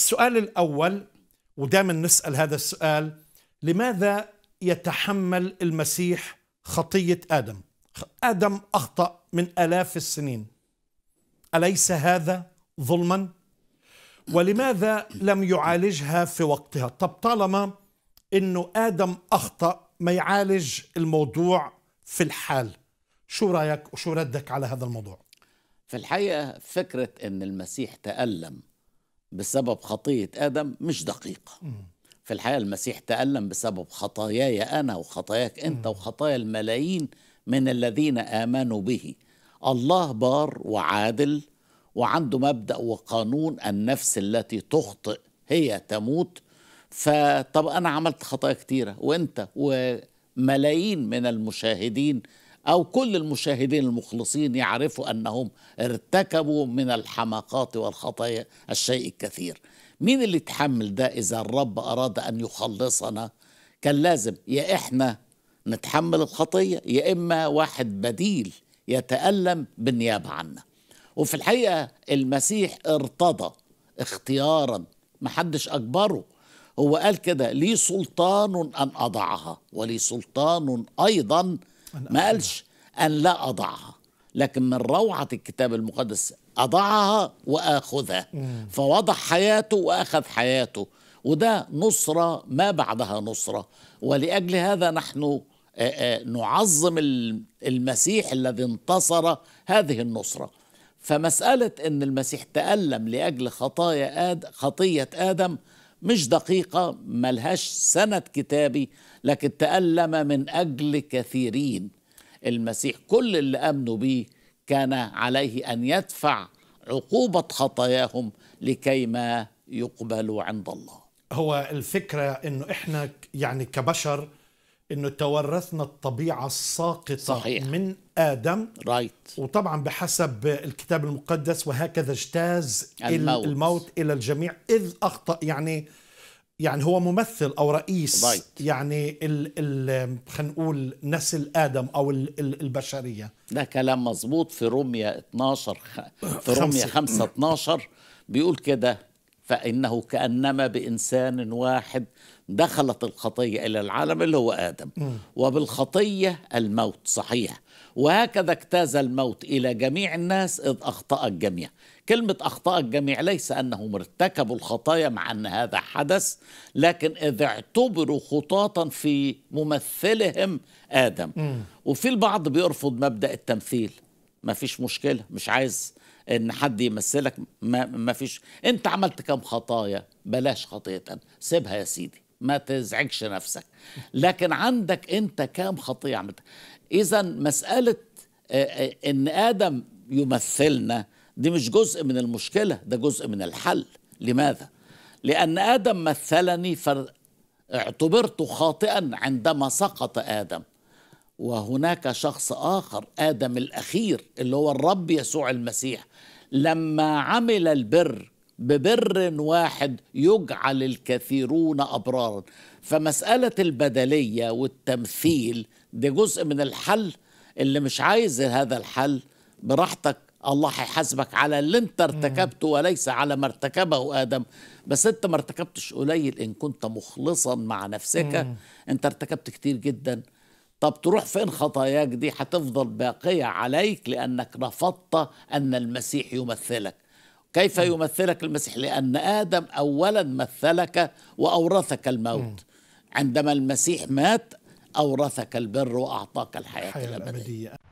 السؤال الأول ودائما نسأل هذا السؤال لماذا يتحمل المسيح خطية آدم آدم أخطأ من آلاف السنين أليس هذا ظلما ولماذا لم يعالجها في وقتها طب طالما أنه آدم أخطأ ما يعالج الموضوع في الحال شو رأيك وشو ردك على هذا الموضوع في الحقيقة فكرة أن المسيح تألم بسبب خطية آدم مش دقيقة في الحقيقة المسيح تألم بسبب خطاياي أنا وخطاياك أنت وخطايا الملايين من الذين آمنوا به الله بار وعادل وعنده مبدأ وقانون النفس التي تخطئ هي تموت فطب أنا عملت خطايا كتيرة وأنت وملايين من المشاهدين أو كل المشاهدين المخلصين يعرفوا أنهم ارتكبوا من الحماقات والخطايا الشيء الكثير مين اللي يتحمل ده إذا الرب أراد أن يخلصنا كان لازم يا إحنا نتحمل الخطية يا إما واحد بديل يتألم بالنيابة عنا وفي الحقيقة المسيح ارتضى اختيارا محدش أجبره هو قال كده لي سلطان أن أضعها ولي سلطان أيضا ما قالش أن لا أضعها لكن من روعة الكتاب المقدس أضعها وآخذها فوضع حياته وأخذ حياته وده نصرة ما بعدها نصرة ولأجل هذا نحن نعظم المسيح الذي انتصر هذه النصرة فمسألة أن المسيح تألم لأجل خطايا آد خطية آدم مش دقيقة ملهاش سند كتابي لكن تألم من أجل كثيرين المسيح كل اللي آمنوا بيه كان عليه أن يدفع عقوبة خطاياهم لكي ما يقبلوا عند الله هو الفكرة أنه إحنا يعني كبشر انه تورثنا الطبيعه الساقطه صحيح. من ادم رايت وطبعا بحسب الكتاب المقدس وهكذا اجتاز الموت, الموت الى الجميع اذ اخطا يعني يعني هو ممثل او رئيس رايت. يعني ال خلينا نقول نسل ادم او الـ الـ البشريه ده كلام مظبوط في روميا 12 في روميا 5 12 بيقول كده فإنه كأنما بإنسان واحد دخلت الخطية إلى العالم اللي هو آدم وبالخطية الموت صحيح وهكذا اجتاز الموت إلى جميع الناس إذ أخطأ الجميع كلمة أخطأ الجميع ليس أنهم ارتكبوا الخطايا مع أن هذا حدث لكن إذ اعتبروا خطاطا في ممثلهم آدم وفي البعض بيرفض مبدأ التمثيل ما فيش مشكلة مش عايز ان حد يمثلك ما, ما فيش انت عملت كام خطايا بلاش خطيه سيبها يا سيدي ما تزعجش نفسك لكن عندك انت كام خطيه عملتها اذا مساله آه، آه، ان ادم يمثلنا دي مش جزء من المشكله ده جزء من الحل لماذا لان ادم مثلني فاعتبرت خاطئا عندما سقط ادم وهناك شخص آخر آدم الأخير اللي هو الرب يسوع المسيح لما عمل البر ببر واحد يجعل الكثيرون أبرارا فمسألة البدلية والتمثيل ده جزء من الحل اللي مش عايز هذا الحل براحتك الله هيحاسبك على اللي انت ارتكبته وليس على ما ارتكبه ادم بس انت ما ارتكبتش قليل ان كنت مخلصا مع نفسك انت ارتكبت كتير جدا طب تروح فين خطاياك دي هتفضل باقية عليك لأنك رفضت أن المسيح يمثلك كيف يمثلك المسيح لأن آدم أولا مثلك وأورثك الموت عندما المسيح مات أورثك البر وأعطاك الحياة الأبدية